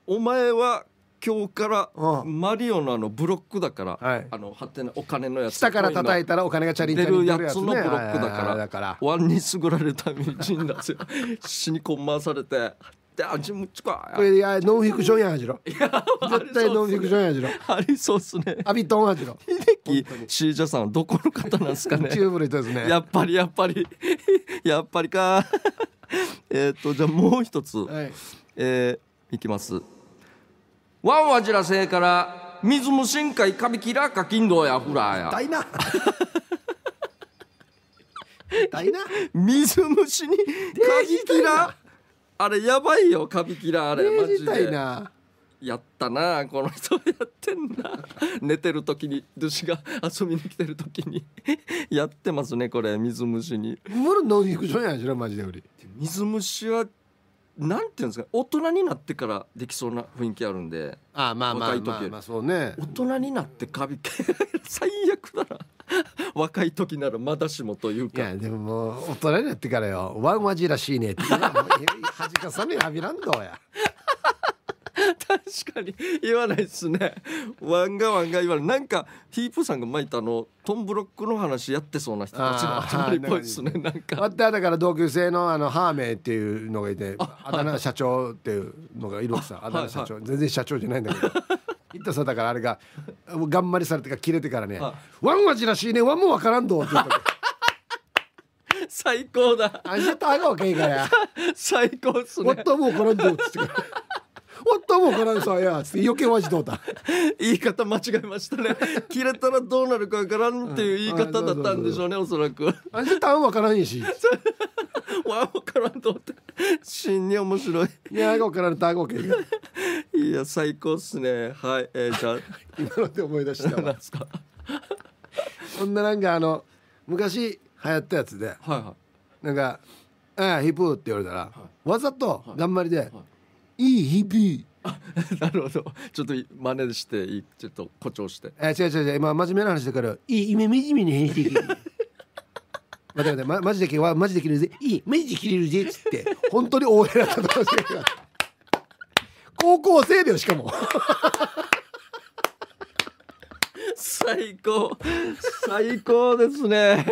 お前は今日からマリオのあのブロックだから、はい、あの貼ってなお金のやつ下から叩いたらお金がチャリンチャリン出るやつのブロックだからワンにすぐられたみじんなんですよ死にこん回されて。であ味むっちかこれいやノンフィクションや味ろ絶対ノンフィクションや味ろありそうっすねアビトン味ろ秀樹シージャさんはどこの方なんですかね [LAUGHS] ね、やっぱりやっぱり [LAUGHS] やっぱりか [LAUGHS] えっとじゃあもう一つ、はい、えー、いきますワンワジラ星から水無深海カビキラカキンドやフラーや大な [LAUGHS] 大な水虫にカビキラー。あれやばいよカビキラーあれマジでやったなこの人やってんな寝てる時に牛が遊びに来てる時にやってますねこれ水虫に水虫はなんていうんですか大人になってからできそうな雰囲気あるんでああまあまあまあ、まあまあ、そうね大人になってカビ [LAUGHS] 最悪だな若い時ならまだしもというかいやでももう大人になってからよワンワジらしいねって恥かさね浴びらんどや確かに言わないですねワンガワンガ言わないなんかヒープさんが巻いたあのトンブロックの話やってそうな人たちの集まりっぽいですねなんかあっただから同級生のあのハーメイっていうのがいてあだ名社長っていうのがいるさあだ名社長、全然社長じゃないんだけど言ったさだからあれが頑張りされてか切れてからね「ワンマジらしいねワンもわからんど」って言った最高だ。あちょっとあがわけいから。最高っすね。もっともうこのどうつってから。わったもうからんさいや余計わじどうだ言い方間違えましたね切れたらどうなるかわからんっていう言い方だったんでしょうねおそらくあじたんわからんしわわからんと思って真に面白いいやわからんたごけいや最高っすねはいえー、じゃあ今ので思い出したわでんななんかあの昔流行ったやつで、はいはい、なんか「ああヒップ」って言われたら、はい、わざと頑張りで「はいはいいい日々 [LAUGHS] なるほどちょっと真似してちょっと誇張してえー、違う違う違う今真面目な話だからいい夢みじみに変し [LAUGHS] 待って待って、ま、マジで切マジで切れるぜいいマジ切れるぜっつって本当に大変だったと思う [LAUGHS] 高校生だよしかも最高最高ですね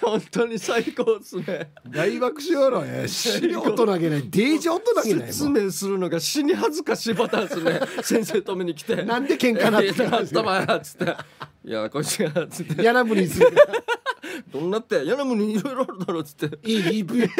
本当に最高ですね大爆笑論や死に音投げない DJ 音投げない説明するのが死に恥ずかしいパターンですね先生止めに来てなんで喧嘩なってたんですかっつっていやこっちがつって柳についどんなってやな柳にいろいろあるだろうっつっていい EP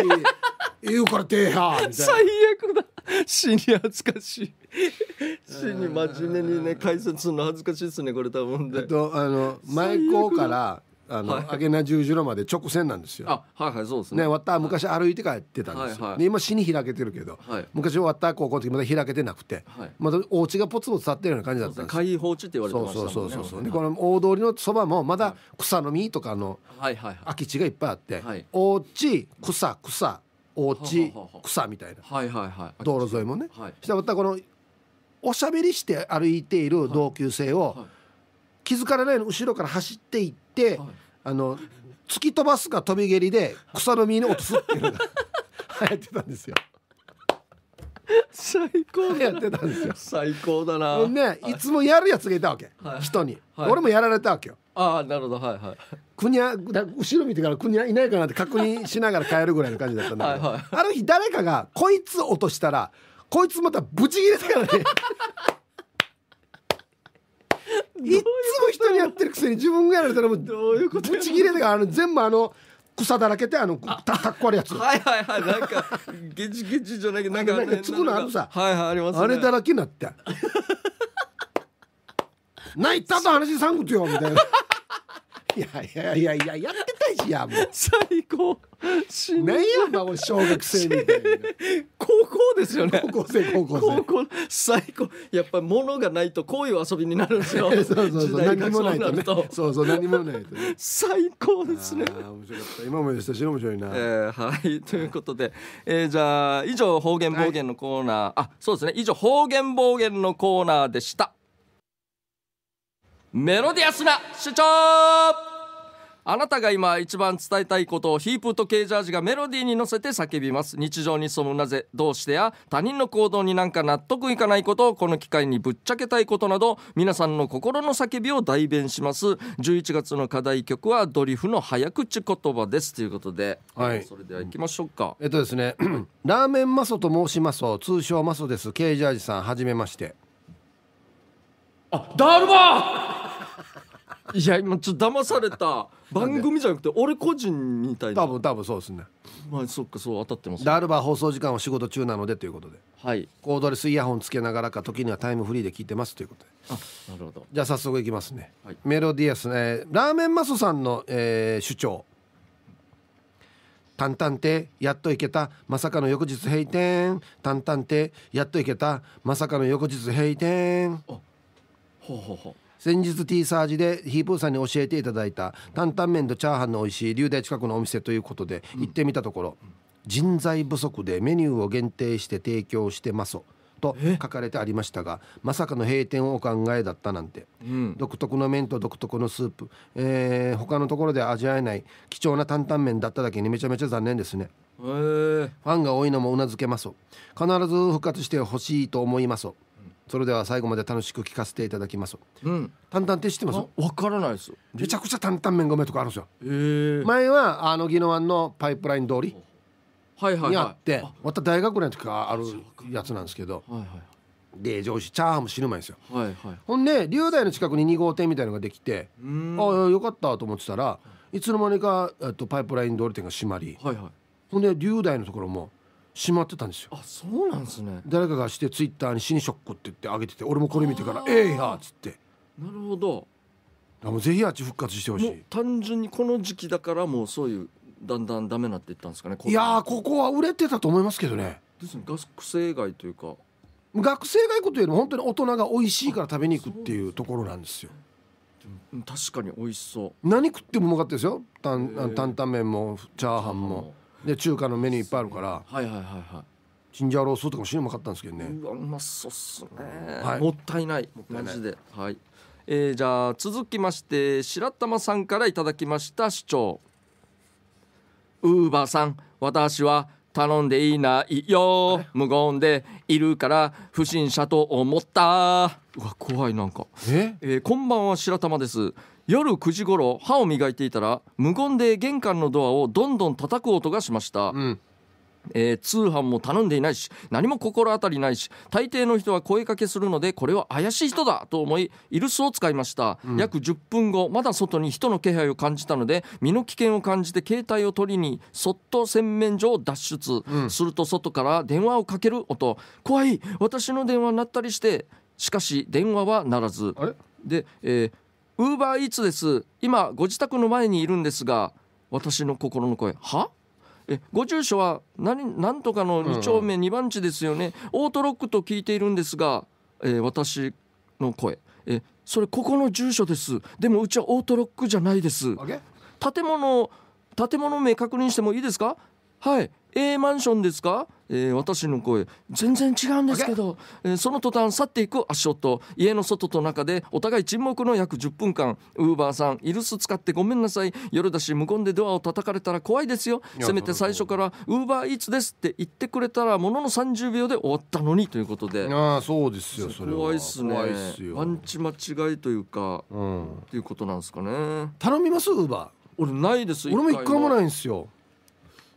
言うからてえや最悪だ死に恥ずかしい [LAUGHS] 死に真面目にね解説するの恥ずかしいですねこれ多分で、えっとあの前校からあの、はい、アゲ十字路まで直線なんですよ。あはいはいそうですね。ねわった昔歩いて帰ってたんですよ。はいで今死に開けてるけど、はい、昔終わった高校の時まだ開けてなくて、はい、まだお家がポツポツ立ってるような感じだったんです。開放地って言われてましたもんね。そうそうそうそう。でこの大通りのそばもまだ草の実とかの空き地がいっぱいあって、はいはいはい、お家草草お家草みたいな、はいはいはい、道路沿いもね、はい、したまたこのおしゃべりして歩いている同級生を、気づかれないの後ろから走っていって、あの突き飛ばすか飛び蹴りで草の実に落とすっていうのが [LAUGHS] 流行ってたんですよ。最高やってたんですよ最高だな、ね、いつもやるやつがいたわけ、はい、人に、はい、俺もやられたわけよああなるほどはいはいくにゃ後ろ見てからくにゃいないかなって確認しながら帰るぐらいの感じだったんだけどはい、ある日誰かがこいつ落としたらこいつまたブチギレたからね [LAUGHS] いっつも人にやってるくせに自分がやられたらもうブチギレてからあの全部あの草だらけであのたたっこあるやつはいはいはいなんかゲチゲチじゃなくなんか、ね、なんかつくのあるさはいはいあります、ね、あれだらけになって泣 [LAUGHS] いたと話さんことよみたいないやいやいやいややってたじゃもう最高死ね何や孫小学生みたいな高校ですよね高校生高校高校最高やっぱり物がないとこういう遊びになるんですよ [LAUGHS] そうそうそう時代何もないとねそうそうそう何もないとね最高ですねあー面白かった今もでしたし面白いな、えーはいということで、えーじゃあ以上方言暴言のコーナー、あそうですね以上方言暴言のコーナーでしたメロディアスな主張あなたが今一番伝えたいことをヒープとケージャージがメロディーに乗せて叫びます日常にそのなぜどうしてや他人の行動になんか納得いかないことをこの機会にぶっちゃけたいことなど皆さんの心の叫びを代弁します11月の課題曲はドリフの早口言葉ですということで、はい、それでは行きましょうかえっとですね [CLEARS THROAT] ラーメンマソと申します通称マソですケージャージさんはじめましてあだるまいや今ちょっと騙された番組じゃなくて俺個人みたいな多分多分そうですねまあそっかそう当たってますダルバ放送時間は仕事中なのでということではいコードレスイヤホンつけながらか時にはタイムフリーで聞いてますということであなるほどじゃあ早速いきますね、はい、メロディアス、ねラーメンマスさんの、えー、主張淡々てやっといけたまさかの翌日閉店淡々てやっといけたまさかの翌日閉店あほうほうほう先日 T サージでヒープーさんに教えていただいた担々麺とチャーハンの美味しい龍大近くのお店ということで行ってみたところ、うん、人材不足でメニューを限定して提供してますと書かれてありましたがまさかの閉店をお考えだったなんて、うん、独特の麺と独特のスープ、えー、他のところで味わえない貴重な担々麺だっただけにめちゃめちゃ残念ですねファンが多いのもうなずけます必ず復活してほしいと思いますそれでは最後まで楽しく聞かせていただきます。うん。担々って知ってますわからないです。めちゃくちゃ担々麺ごめんとかあるんですよ。ええ前はあの宜野湾のパイプライン通りはいはいにあって、また大学ぐらいの時からあるやつなんですけど、はいで上司チャーハンも死ぬ前ですよ。はいはいほんで龍大の近くに二号店みたいのができて、うん。ああはよかったと思ってたらいつの間にかえっとパイプライン通り店が閉まり、はいはい。ほんで龍大のところもしまってたんですよあそうなんですね誰かがしてツイッターに「にショック」って言ってあげてて俺もこれ見てから「ええや」っつってなるほどもうぜひあっち復活してほしもうい単純にこの時期だからもうそういうだんだんダメになっていったんですかねいやーここは売れてたと思いますけどねですね学生街というか学生街こというよりも本当に大人が美味しいから食べに行くっていうところなんですようん確かに美味しそう何食ってもうまかったですよたんへー担々麺もチャーハンもで中華のメニューいっぱいあるからはいはいはいはいチンジャオロースとかも死ぬまかったんですけどねうわうまそうっすね、はいもったいないマジではいえー、じゃあ続きまして白玉さんからいただきました主張ウーバーさん私は頼んでいないよ無言でいるから不審者と思ったうわ怖いなんかええー、こんばんは白玉です夜9時頃歯を磨いていたら無言で玄関のドアをどんどん叩く音がしました、うんえー、通販も頼んでいないし何も心当たりないし大抵の人は声かけするのでこれは怪しい人だと思いイルスを使いました、うん、約10分後まだ外に人の気配を感じたので身の危険を感じて携帯を取りにそっと洗面所を脱出、うん、すると外から電話をかける音怖い私の電話鳴ったりしてしかし電話は鳴らずで、えーウーバーイーツです今ご自宅の前にいるんですが私の心の声はえご住所は何何とかの2丁目2番地ですよね、オートロックと聞いているんですが、えー、私の声えそれここの住所ですでもうちはオートロックじゃないです建物建物名確認してもいいですかはい A マンションですか、えー、私の声全然違うんですけど、えー、その途端去っていく足音家の外と中でお互い沈黙の約10分間ウーバーさんイルス使ってごめんなさい夜だし無言でドアを叩かれたら怖いですよせめて最初からウーバーイーツですって言ってくれたらものの30秒で終わったのにということでああそうですよそれは怖いっすねパンチ間違いというか、うん、っていうことなんですかね頼みますウーバー俺ないです俺も一回もないんですよ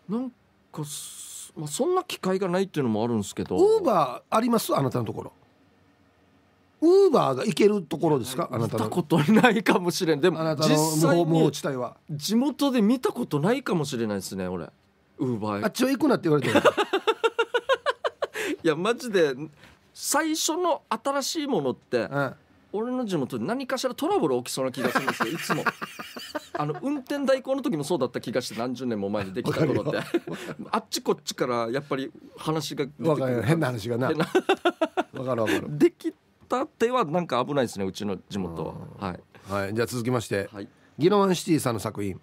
なんかまあ、そんな機会がないっていうのもあるんですけどウーバーありますあなたのところウーバーが行けるところですかあなた見たことないかもしれんでもあなたの実際地帯は地元で見たことないかもしれないですね俺ウーバーあっちを行くなって言われてる [LAUGHS] いやマジで最初の新しいものって、うん、俺の地元で何かしらトラブル起きそうな気がするんですよいつもあの運転代行の時もそうだった気がして何十年も前にできた頃って [LAUGHS] あっちこっちからやっぱり話が分かる変な話がな分かる分かるできたってはなんか危ないですねうちの地元はい、はい、じゃあ続きまして、はい、ギノワンシティさんの作品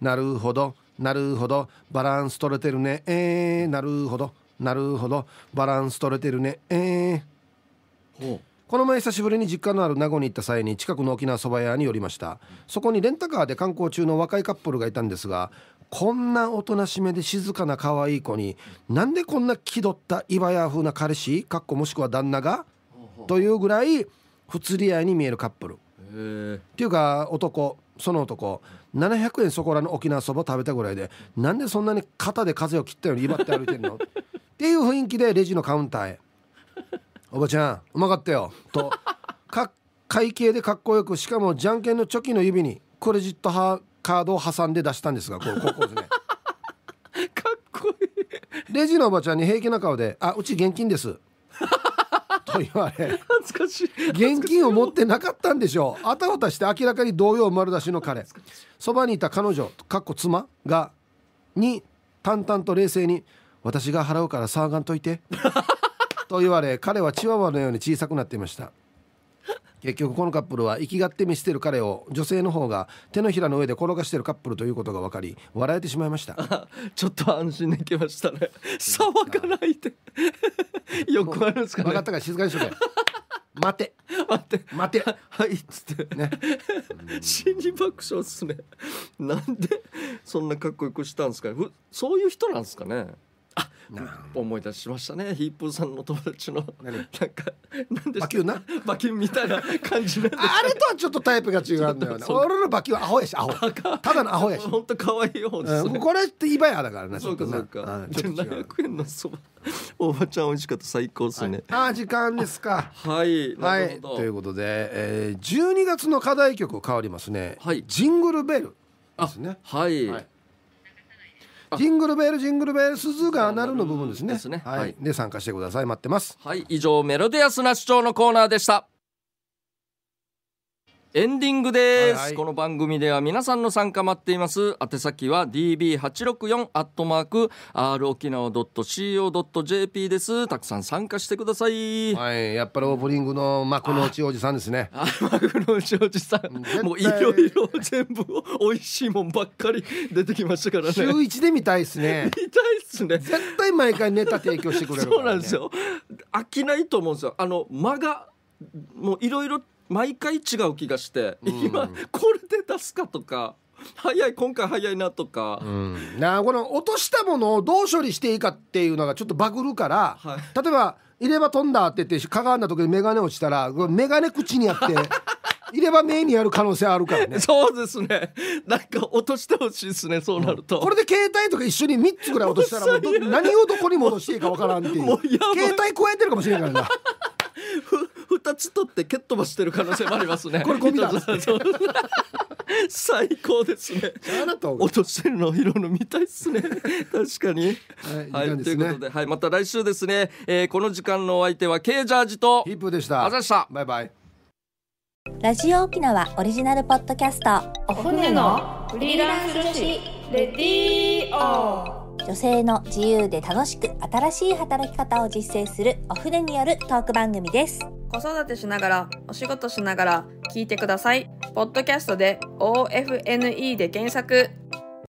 なるほどなるほどバランス取れてるねえー、なるほどなるほどバランス取れてるねえー、ほうこの前久しぶりに実家のある名護に行った際に近くの沖縄そば屋に寄りましたそこにレンタカーで観光中の若いカップルがいたんですがこんなおとなしめで静かな可愛い子になんでこんな気取った岩屋風な彼氏かっこもしくは旦那がというぐらい不釣り合いに見えるカップルっていうか男その男700円そこらの沖縄そば食べたぐらいでなんでそんなに肩で風を切ったように威張って歩いてんのっていう雰囲気でレジのカウンターへおばちゃんうまかったよ」とか会計でかっこよくしかもじゃんけんのチョキの指にクレジットカードを挟んで出したんですがこう高校ですねかっこいいレジのおばちゃんに平気な顔で「あうち現金です」[LAUGHS] と言われ懐かしい現金を持ってなかったんでしょうあたふたして明らかに同様丸出しの彼そばにいた彼女かっこ妻がに淡々と冷静に「私が払うから騒がんといて」と言われ彼はチワワのように小さくなっていました結局このカップルは生きがって見捨てる彼を女性の方が手のひらの上で転がしてるカップルということが分かり笑えてしまいました [LAUGHS] ちょっと安心できましたね騒がないで [LAUGHS] よくあるんですか、ね、分かったから静かにしとけ待て待て待てはいっつってね死に爆笑っすねなんでそんなかっこよくしたんですかねそういう人なんですかねあ思い出しましたねヒップさんの友達のなんか何でバキュンなバキュンみたいな感じなんであれとはちょっとタイプが違うんだよな俺のバキュはアホやしアホただのアホやし本当可愛い方です、これってイバヤだからねそうかそうか700円のそばおばちゃん美味しかった最高ですね、はあ時間ですかはいはいということで、えー、12月の課題曲変わりますね、ジングルベルですねはいジングルベールジングルベール鈴が鳴るの部分ですね。ですね。はい。で参加してください。待ってます。はい。以上メロディアスな主張のコーナーでした。エンディングです、はいはいこの番組では皆さんの参加待っています宛先は db864 アットマーク r 沖縄 .co.jp ですたくさん参加してください、はい、やっぱりオープニングの幕の内おじさんですね。あマグロの庄司さんもういろいろ全部美味しいもんばっかり出てきましたからね週一で見たいですね。見たいですね絶対毎回ネタ提供してくれる、そうなんです。よ飽きないと思うんですよあの間がもういろいろ毎回違う気がして、うん、今これで出すかとか早い今回早いなとか、うん、なこの落としたものをどう処理していいかっていうのがちょっとバグるから、はい、例えば入れ歯飛んだって言ってかがんだ時に眼鏡落ちたら眼鏡口にやって。[LAUGHS] 入れ歯目にやる可能性あるからねそうですねなんか落としてほしいですねそうなると、うん、これで携帯とか一緒に3つぐらい落としたら何をどこに戻していいかわからんっていう携帯加えてるかもしれないからな [LAUGHS] 2つ取って蹴っ飛ばしてる可能性もありますね [LAUGHS] これゴミだ最高ですね落としてるのを拾うの見たいですね確かにはい、はいということで、はい、また来週ですね、えー、この時間のお相手はケージャージとヒップでしたあざしたバイバイラジオ沖縄オリジナルポッドキャストお船のフリーランス女子レディオ女性の自由で楽しく新しい働き方を実践するお船によるトーク番組です子育てしながらお仕事しながら聞いてくださいポッドキャストで OFNE で検索